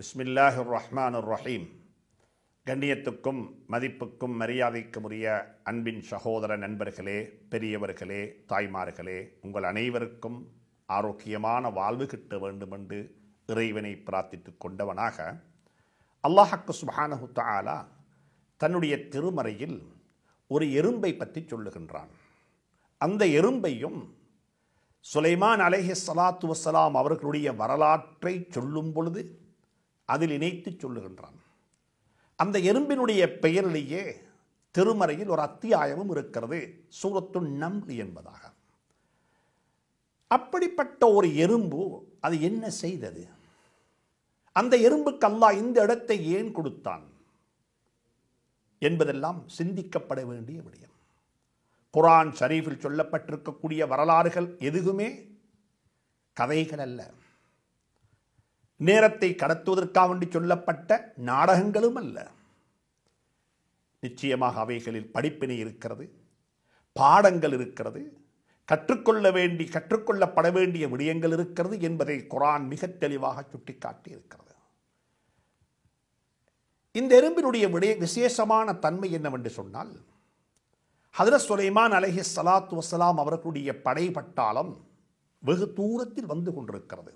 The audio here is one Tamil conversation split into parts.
பிஸ்மில்லாஹு ரஹ்மான் ரஹீம் கண்ணியத்துக்கும் மதிப்புக்கும் மரியாதைக்கும் உரிய அன்பின் சகோதர நண்பர்களே பெரியவர்களே தாய்மார்களே உங்கள் அனைவருக்கும் ஆரோக்கியமான வாழ்வு கிட்ட வேண்டுமென்று இறைவனை பிரார்த்தித்து கொண்டவனாக அல்லாஹக்கு சுபானஹு தாலா தன்னுடைய திருமறையில் ஒரு எறும்பை பற்றி சொல்லுகின்றான் அந்த எறும்பையும் சுலைமான் அலேஹி சலாத்து வசலாம் அவர்களுடைய வரலாற்றை சொல்லும் பொழுது அதில் இணைத்து சொல்லுகின்றான் அந்த எறும்பினுடைய பெயரிலேயே திருமறையில் ஒரு அத்தியாயமும் இருக்கிறது சூரத்து நம்லி என்பதாக அப்படிப்பட்ட ஒரு எறும்பு அது என்ன செய்தது அந்த எறும்புக்கு அல்லாஹ் இந்த இடத்தை ஏன் கொடுத்தான் என்பதெல்லாம் சிந்திக்கப்பட வேண்டிய விடயம் குரான் ஷரீஃபில் சொல்லப்பட்டிருக்கக்கூடிய வரலாறுகள் எதுவுமே கதைகள் அல்ல நேரத்தை கடத்துவதற்காக வேண்டி சொல்லப்பட்ட நாடகங்களும் அல்ல நிச்சயமாக அவைகளில் படிப்பினை இருக்கிறது பாடங்கள் இருக்கிறது கற்றுக்கொள்ள வேண்டி கற்றுக்கொள்ளப்பட வேண்டிய விடயங்கள் இருக்கிறது என்பதை குரான் மிக தெளிவாக சுட்டிக்காட்டி இருக்கிறது இந்த எறும்பினுடைய விடய விசேஷமான தன்மை என்னவென்று சொன்னால் ஹதரத் சுலைமான் அலஹி சலாத் வசலாம் அவர்களுடைய படைப்பட்டாலும் வெகு தூரத்தில் வந்து கொண்டிருக்கிறது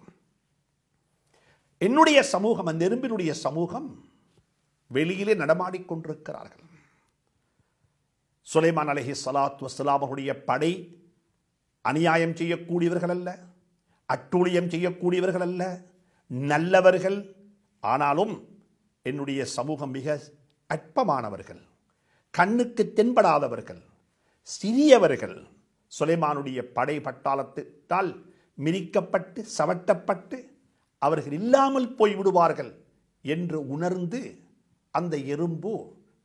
என்னுடைய சமூகம் அந்த எறும்பினுடைய சமூகம் வெளியிலே நடமாடிக்கொண்டிருக்கிறார்கள் சுலைமான் அலஹி சலாத் வசலாம் படை அநியாயம் செய்யக்கூடியவர்கள் அல்ல அட்டூழியம் செய்யக்கூடியவர்கள் அல்ல நல்லவர்கள் ஆனாலும் என்னுடைய சமூகம் மிக அற்பமானவர்கள் கண்ணுக்கு தென்படாதவர்கள் சிறியவர்கள் சுலைமானுடைய படை பட்டாளத்தால் மிரிக்கப்பட்டு சவட்டப்பட்டு அவர்கள் இல்லாமல் போய்விடுவார்கள் என்று உணர்ந்து அந்த எறும்பு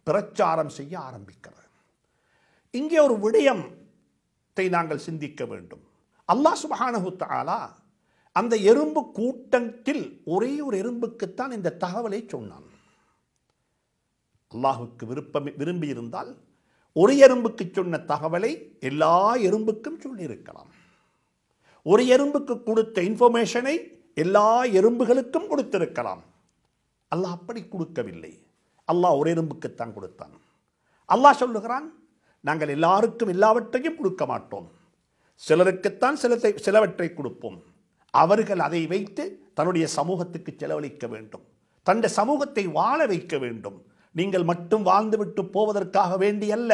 பிரச்சாரம் செய்ய ஆரம்பிக்கிறது இங்கே ஒரு விடயத்தை நாங்கள் சிந்திக்க வேண்டும் அல்லாஹ் சுபஹானஹு தாலா அந்த எறும்பு கூட்டத்தில் ஒரே ஒரு எறும்புக்குத்தான் இந்த தகவலை சொன்னான் அல்லாஹுக்கு விருப்பம் விரும்பியிருந்தால் ஒரு எறும்புக்கு சொன்ன தகவலை எல்லா எறும்புக்கும் சொல்லியிருக்கலாம் ஒரு எறும்புக்கு கொடுத்த இன்ஃபர்மேஷனை எல்லா எறும்புகளுக்கும் கொடுத்திருக்கலாம் அல்லாஹ் அப்படி கொடுக்கவில்லை அல்லாஹ் ஒரு எறும்புக்குத்தான் கொடுத்தான் அல்லாஹ் சொல்லுகிறான் நாங்கள் எல்லாருக்கும் எல்லாவற்றையும் கொடுக்க மாட்டோம் சிலருக்குத்தான் சிலத்தை சிலவற்றை கொடுப்போம் அவர்கள் அதை வைத்து தன்னுடைய சமூகத்துக்கு செலவழிக்க வேண்டும் தன்னுடைய சமூகத்தை வாழ வைக்க வேண்டும் நீங்கள் மட்டும் வாழ்ந்துவிட்டு போவதற்காக வேண்டியல்ல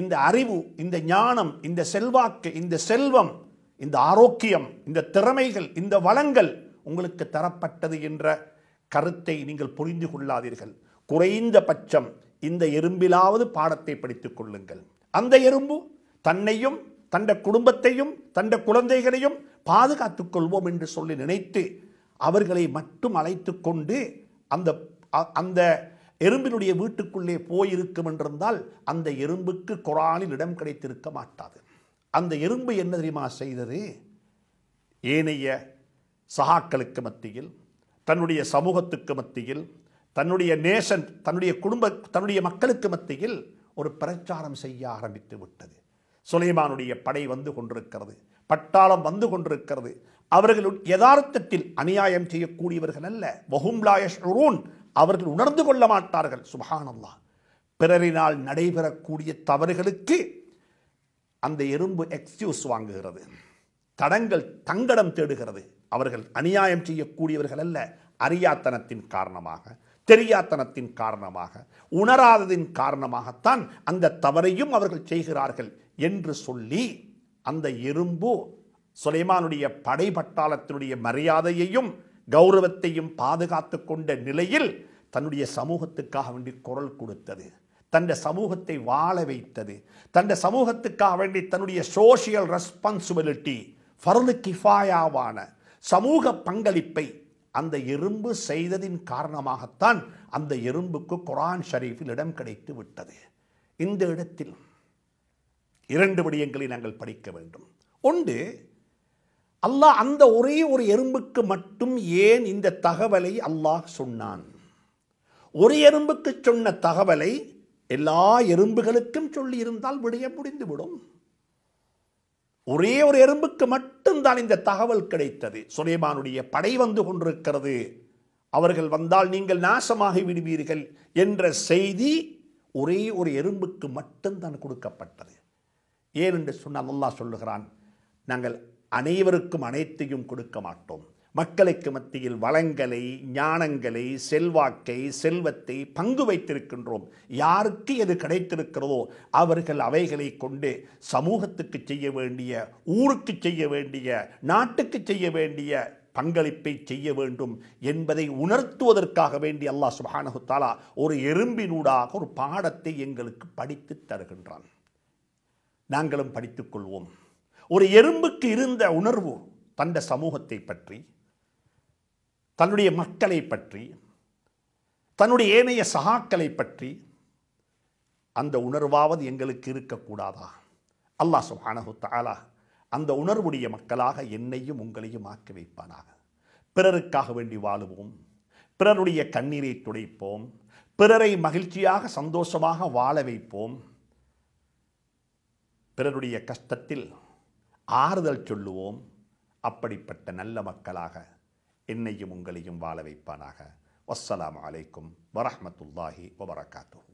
இந்த அறிவு இந்த ஞானம் இந்த செல்வாக்கு இந்த செல்வம் இந்த ஆரோக்கியம் இந்த திறமைகள் இந்த வளங்கள் உங்களுக்கு தரப்பட்டது என்ற கருத்தை நீங்கள் புரிந்து கொள்ளாதீர்கள் குறைந்த பட்சம் இந்த எறும்பிலாவது பாடத்தை படித்துக் கொள்ளுங்கள் அந்த எறும்பு தன்னையும் தண்ட குடும்பத்தையும் தண்ட குழந்தைகளையும் பாதுகாத்துக் கொள்வோம் என்று சொல்லி நினைத்து அவர்களை மட்டும் அழைத்து கொண்டு அந்த அந்த எறும்பினுடைய வீட்டுக்குள்ளே போயிருக்கும் என்றிருந்தால் அந்த எறும்புக்கு குரானில் இடம் கிடைத்திருக்க மாட்டாது அந்த எறும்பு என்ன தெரியுமா செய்தது ஏனைய சகாக்களுக்கு மத்தியில் தன்னுடைய சமூகத்துக்கு மத்தியில் தன்னுடைய நேஷன் தன்னுடைய குடும்ப தன்னுடைய மக்களுக்கு மத்தியில் ஒரு பிரச்சாரம் செய்ய ஆரம்பித்து விட்டது சுலைமானுடைய படை வந்து கொண்டிருக்கிறது பட்டாளம் வந்து கொண்டிருக்கிறது அவர்கள் யதார்த்தத்தில் அநியாயம் செய்யக்கூடியவர்கள் அல்ல வஹும்லாயூன் அவர்கள் உணர்ந்து கொள்ள மாட்டார்கள் சுபஹானல்லா பிறரினால் நடைபெறக்கூடிய தவறுகளுக்கு அந்த எறும்பு எக்ஸ்கியூஸ் வாங்குகிறது தடங்கள் தங்கடம் தேடுகிறது அவர்கள் அநியாயம் செய்யக்கூடியவர்கள் அல்ல அறியாத்தனத்தின் காரணமாக தெரியாத்தனத்தின் காரணமாக உணராததின் காரணமாகத்தான் அந்த தவறையும் அவர்கள் செய்கிறார்கள் என்று சொல்லி அந்த எறும்பு சுலைமானுடைய படைபட்டாளத்தினுடைய மரியாதையையும் கௌரவத்தையும் பாதுகாத்து கொண்ட நிலையில் தன்னுடைய சமூகத்துக்காக வேண்டி குரல் கொடுத்தது தன் சமூகத்தை வாழ வைத்தது தன் சமூகத்துக்காக வேண்டி தன்னுடைய சோசியல் ரெஸ்பான்சிபிலிட்டி ஃபர்லு கிஃபாயாவான சமூக பங்களிப்பை அந்த எறும்பு செய்ததின் காரணமாகத்தான் அந்த எறும்புக்கு குரான் ஷரீஃபில் இடம் கிடைத்து விட்டது இந்த இடத்தில் இரண்டு விடயங்களை நாங்கள் படிக்க வேண்டும் ஒன்று அல்லாஹ் அந்த ஒரே ஒரு எறும்புக்கு மட்டும் ஏன் இந்த தகவலை அல்லாஹ் சொன்னான் ஒரு எறும்புக்கு சொன்ன தகவலை எல்லா எறும்புகளுக்கும் சொல்லியிருந்தால் விடய முடிந்துவிடும் ஒரே ஒரு எறும்புக்கு மட்டும்தான் இந்த தகவல் கிடைத்தது சுலைமானுடைய படை வந்து கொண்டிருக்கிறது அவர்கள் வந்தால் நீங்கள் நாசமாகி விடுவீர்கள் என்ற செய்தி ஒரே ஒரு எறும்புக்கு மட்டும்தான் கொடுக்கப்பட்டது ஏனென்று சொன்னால் அல்லாஹ் சொல்லுகிறான் நாங்கள் அனைவருக்கும் அனைத்தையும் கொடுக்க மாட்டோம் மக்களுக்கு மத்தியில் வளங்களை ஞானங்களை செல்வாக்கை செல்வத்தை பங்கு வைத்திருக்கின்றோம் யாருக்கு எது கிடைத்திருக்கிறதோ அவர்கள் அவைகளை கொண்டு சமூகத்துக்கு செய்ய வேண்டிய ஊருக்கு செய்ய வேண்டிய நாட்டுக்கு செய்ய வேண்டிய பங்களிப்பை செய்ய வேண்டும் என்பதை உணர்த்துவதற்காக வேண்டி அல்லாஹ் சுபானகுத்தாலா ஒரு எறும்பினூடாக ஒரு பாடத்தை எங்களுக்கு படித்து தருகின்றான் நாங்களும் படித்துக்கொள்வோம் ஒரு எறும்புக்கு இருந்த உணர்வு தந்த சமூகத்தை பற்றி தன்னுடைய மக்களை பற்றி தன்னுடைய ஏனைய சகாக்களை பற்றி அந்த உணர்வாவது எங்களுக்கு இருக்கக்கூடாதா அல்லாஹ் சுஹானஹு தாலா அந்த உணர்வுடைய மக்களாக என்னையும் உங்களையும் ஆக்கி வைப்பானாக பிறருக்காக வேண்டி வாழுவோம் பிறருடைய கண்ணீரை துடைப்போம் பிறரை மகிழ்ச்சியாக சந்தோஷமாக வாழ வைப்போம் பிறருடைய கஷ்டத்தில் ஆறுதல் சொல்லுவோம் அப்படிப்பட்ட நல்ல மக்களாக என்னையும் உங்களையும் வாழ வைப்பானாக வஸ்ஸலாம் அலைக்கும் வரஹமத்துல்லாஹி வபரகாத்துஹூ